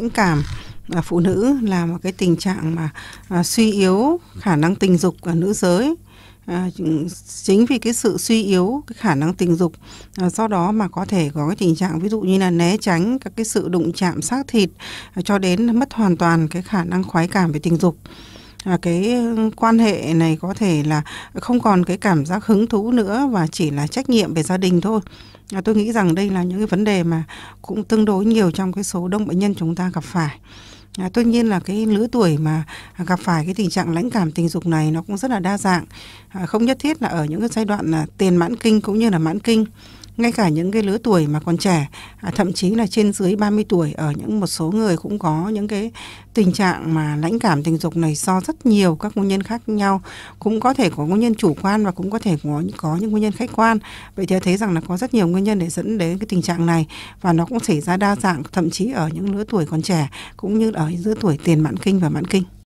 lãnh cảm à, phụ nữ là một cái tình trạng mà à, suy yếu khả năng tình dục ở nữ giới à, chính vì cái sự suy yếu cái khả năng tình dục à, do đó mà có thể có cái tình trạng ví dụ như là né tránh các cái sự đụng chạm xác thịt à, cho đến mất hoàn toàn cái khả năng khoái cảm về tình dục cái ừ, quan hệ này có thể là không còn cái cảm giác hứng thú nữa và chỉ là trách nhiệm về gia đình thôi à, tôi nghĩ rằng đây là những cái vấn đề mà cũng tương đối nhiều trong cái số đông bệnh nhân chúng ta gặp phải À, tuy nhiên là cái lứa tuổi mà gặp phải cái tình trạng lãnh cảm tình dục này nó cũng rất là đa dạng à, không nhất thiết là ở những cái giai đoạn là tiền mãn kinh cũng như là mãn kinh ngay cả những cái lứa tuổi mà còn trẻ à, thậm chí là trên dưới 30 tuổi ở những một số người cũng có những cái tình trạng mà lãnh cảm tình dục này do rất nhiều các nguyên nhân khác nhau cũng có thể có nguyên nhân chủ quan và cũng có thể có có những nguyên nhân khách quan vậy thì thấy rằng là có rất nhiều nguyên nhân để dẫn đến cái tình trạng này và nó cũng xảy ra đa dạng thậm chí ở những lứa tuổi còn trẻ cũng như ở giữa tuổi tiền mãn kinh và mãn kinh